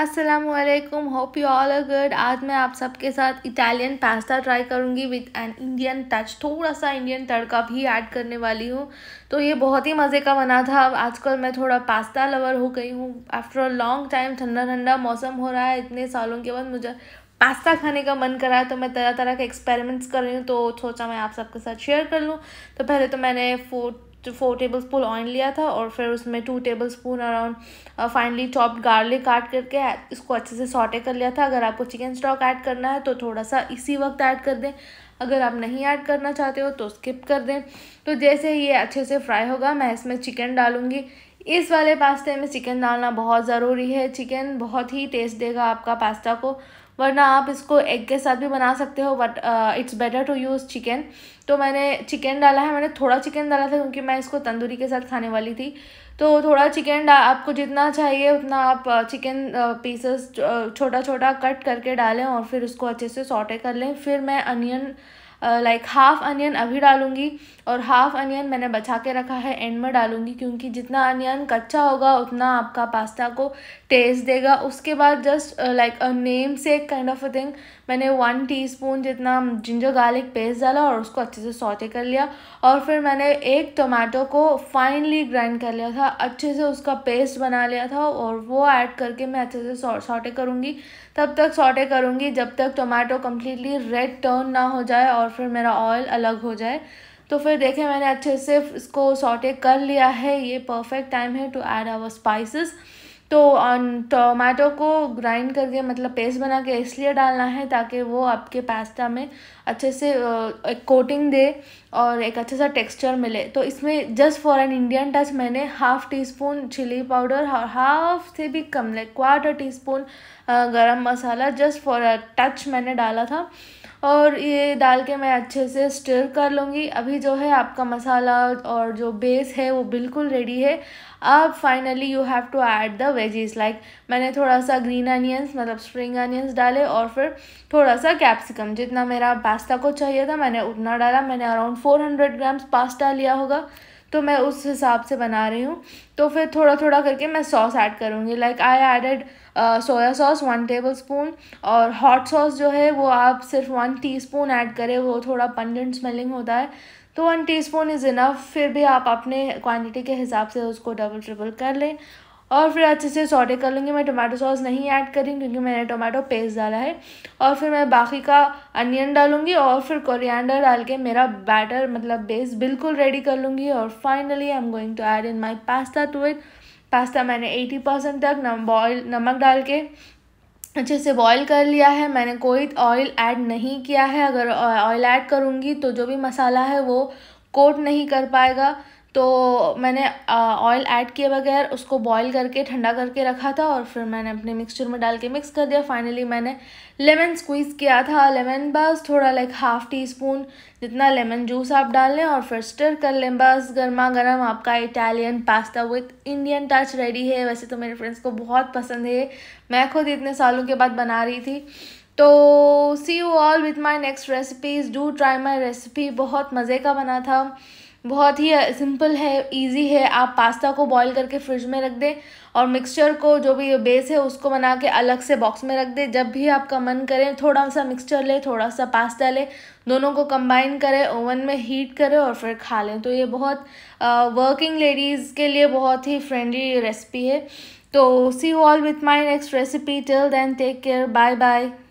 Aslam hope you all a good आज मैं आप सबके साथ इटालियन पास्ता ट्राई करूँगी विथ एन इंडियन टच थोड़ा सा इंडियन तड़का भी ऐड करने वाली हूँ तो ये बहुत ही मज़े का बना था अब आजकल मैं थोड़ा पास्ता लवर हो गई हूँ आफ्टर अ लॉन्ग टाइम ठंडा ठंडा मौसम हो रहा है इतने सालों के बाद मुझे पास्ता खाने का मन करा है तो मैं तरह तरह के एक्सपेरिमेंट्स कर रही हूँ तो सोचा मैं आप सबके साथ शेयर कर लूँ तो पहले तो मैंने four four tablespoon oil लिया था और फिर उसमें two tablespoon around finally chopped garlic काट करके इसको अच्छे से सॉटे कर लिया था अगर आपको चिकन स्टॉक ऐड करना है तो थोड़ा सा इसी वक्त ऐड कर दें अगर आप नहीं ऐड करना चाहते हो तो स्किप कर दें तो जैसे ये अच्छे से फ्राई होगा मैं इसमें चिकन डालूँगी इस वाले पास्ते में चिकन डालना बहुत ज़रूरी है चिकन बहुत ही टेस्ट देगा आपका पास्ता को वरना आप इसको एग के साथ भी बना सकते हो but it's better to use chicken तो मैंने चिकन डाला है मैंने थोड़ा चिकन डाला था क्योंकि मैं इसको तंदूरी के साथ खाने वाली थी तो थोड़ा चिकन आपको जितना चाहिए उतना आप चिकन पीसेस छोटा छोटा कट करके डालें और फिर उसको अच्छे से सॉटे कर लें फिर मैं अनियन लाइक हाफ़ अनियन अभी डालूँगी और हाफ़ अनियन मैंने बचा के रखा है एंड में डालूँगी क्योंकि जितना अनियन कच्चा होगा उतना आपका पास्ता को टेस्ट देगा उसके बाद जस्ट लाइक अ नेम से काइंड ऑफ अ थिंग मैंने वन टीस्पून जितना जिंजर गार्लिक पेस्ट डाला और उसको अच्छे से सौते कर लिया और फिर मैंने एक टमाटो को फाइनली ग्राइंड कर लिया था अच्छे से उसका पेस्ट बना लिया था और वो ऐड करके मैं अच्छे से सौटे करूँगी तब तक सौटे करूँगी जब तक टमाटो कम्प्लीटली रेड टर्न ना हो जाए और फिर मेरा ऑयल अलग हो जाए तो फिर देखें मैंने अच्छे से इसको सॉटे कर लिया है ये परफेक्ट टाइम है टू ऐड आवर स्पाइसेस तो टमाटो को ग्राइंड करके मतलब पेस्ट बना के इसलिए डालना है ताकि वो आपके पास्ता में अच्छे से एक कोटिंग दे और एक अच्छे सा टेक्सचर मिले तो इसमें just for an Indian touch मैंने half teaspoon chili powder और हाफ से भी कम लाइक क्वार्टर टी स्पून गर्म मसाला जस्ट फॉर अ टच मैंने डाला था और ये डाल के मैं अच्छे से स्टिर कर लूँगी अभी जो है आपका मसाला और जो बेस है वो बिल्कुल रेडी है अब finally you have to add the veggies like मैंने थोड़ा सा ग्रीन अनियंस मतलब स्प्रिंग अनियंस डाले और फिर थोड़ा सा कैप्सिकम जितना मेरा पास्ता को चाहिए था मैंने उतना डाला मैंने around four hundred grams pasta लिया होगा तो मैं उस हिसाब से बना रही हूँ तो फिर थोड़ा थोड़ा करके मैं सॉस ऐड करूँगी like I added soya sauce one tablespoon और हॉट सॉस जो है वो आप सिर्फ वन टी स्पून ऐड करें वो थोड़ा पंडेंट स्मेलिंग होता है तो वन स्पून इज़ इनफ फिर भी आप अपने क्वान्टिटी के हिसाब से उसको डबल ट्रिपल कर लें और फिर अच्छे से सॉटे कर लूँगी मैं टोमेटो सॉस नहीं ऐड करी क्योंकि मैंने टोमेटो पेस्ट डाला है और फिर मैं बाकी का अनियन डालूँगी और फिर कोरिएंडर डाल के मेरा बैटर मतलब बेस बिल्कुल रेडी कर लूँगी और finally I am going to add in my pasta to it pasta मैंने एटी परसेंट तक नम बॉयल नमक डाल के अच्छे से बॉईल कर लिया है मैंने कोई ऑयल ऐड नहीं किया है अगर ऑयल ऐड करूँगी तो जो भी मसाला है वो कोट नहीं कर पाएगा तो मैंने ऑयल ऐड किए बगैर उसको बॉईल करके ठंडा करके रखा था और फिर मैंने अपने मिक्सचर में डाल के मिक्स कर दिया फाइनली मैंने लेमन स्क्वीज़ किया था लेमन बस थोड़ा लाइक हाफ़ टी स्पून जितना लेमन जूस आप डाल लें और फिर स्टर कर लें बस गर्मा गर्म आपका Italian pasta with Indian touch ready है वैसे तो मेरे फ्रेंड्स को बहुत पसंद है मैं खुद इतने सालों के बाद बना रही थी तो see you all with my next recipes do try my recipe बहुत मज़े का बना था बहुत ही सिंपल है इजी है आप पास्ता को बॉईल करके फ्रिज में रख दें और मिक्सचर को जो भी बेस है उसको बना के अलग से बॉक्स में रख दें जब भी आपका मन करे थोड़ा सा मिक्सचर ले थोड़ा सा पास्ता ले दोनों को कंबाइन करें ओवन में हीट करें और फिर खा लें तो ये बहुत वर्किंग लेडीज़ के लिए बहुत ही फ्रेंडली रेसिपी है तो see all with my next recipe till then take care bye bye